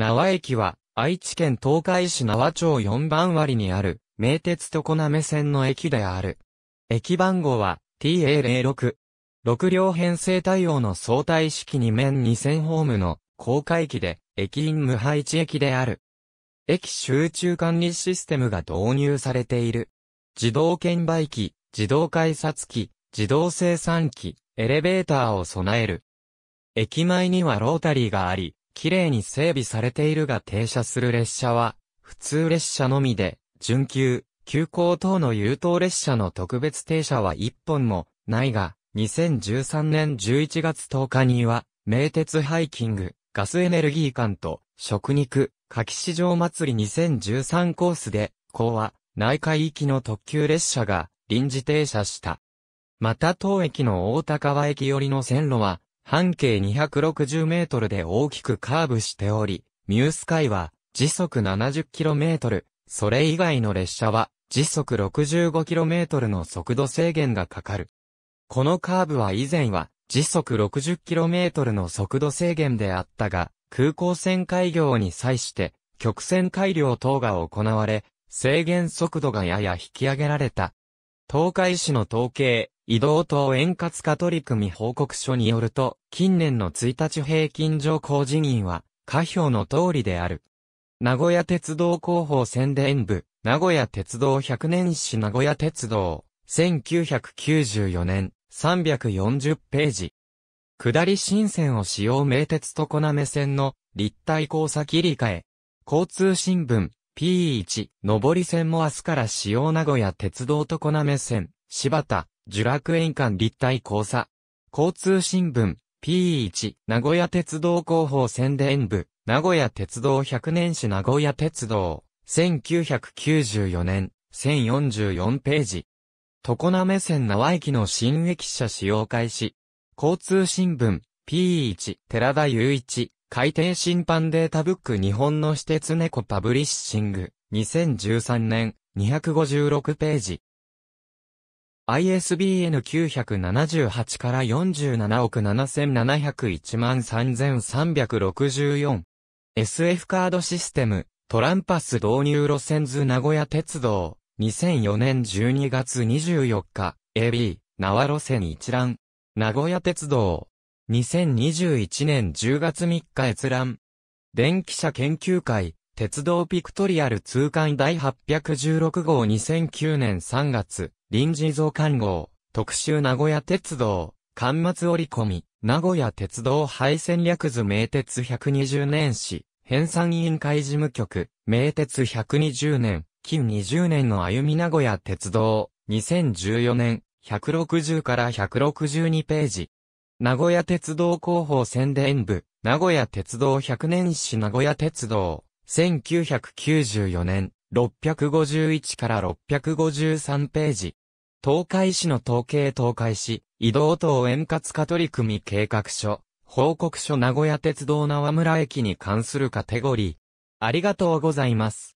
名和駅は、愛知県東海市名和町4番割にある、名鉄常滑線の駅である。駅番号は、TA06。6両編成対応の相対式2面2000ホームの、高架駅で、駅員無配置駅である。駅集中管理システムが導入されている。自動券売機、自動改札機、自動生産機、エレベーターを備える。駅前にはロータリーがあり、綺麗に整備されているが停車する列車は、普通列車のみで、準急、急行等の優等列車の特別停車は1本もないが、2013年11月10日には、名鉄ハイキング、ガスエネルギー館と、食肉、柿市場祭り2013コースで、港は、内海行きの特急列車が臨時停車した。また当駅の大高和駅寄りの線路は、半径260メートルで大きくカーブしており、ミュースカイは時速70キロメートル、それ以外の列車は時速65キロメートルの速度制限がかかる。このカーブは以前は時速60キロメートルの速度制限であったが、空港線開業に際して曲線改良等が行われ、制限速度がやや引き上げられた。東海市の統計、移動等円滑化取り組み報告書によると、近年の1日平均上降人員は、下表の通りである。名古屋鉄道広報宣伝部、名古屋鉄道100年史名古屋鉄道、1994年、340ページ。下り新線を使用名鉄とこなめ線の立体交差切り替え。交通新聞 P1 上り線も明日から使用名古屋鉄道とこなめ線柴田呪楽園間立体交差。交通新聞、P1、名古屋鉄道広報宣伝部、名古屋鉄道100年史名古屋鉄道、1994年、1044ページ。常滑線縄駅の新駅舎使用開始。交通新聞、P1、寺田雄一、海底審判データブック日本の私鉄猫パブリッシング、2013年、256ページ。ISBN 978から47億7701万3364。SF カードシステム、トランパス導入路線図名古屋鉄道、2004年12月24日、AB、縄路線一覧。名古屋鉄道、2021年10月3日閲覧。電気車研究会、鉄道ピクトリアル通貫第816号2009年3月。臨時増刊号、特集名古屋鉄道、刊末折り込み、名古屋鉄道廃線略図名鉄120年史、編纂委員会事務局、名鉄120年、近20年の歩み名古屋鉄道、2014年、160から162ページ。名古屋鉄道広報宣伝部、名古屋鉄道100年史名古屋鉄道、1994年、651から653ページ。東海市の統計東海市、移動等円滑化取り組み計画書、報告書名古屋鉄道縄村駅に関するカテゴリー。ありがとうございます。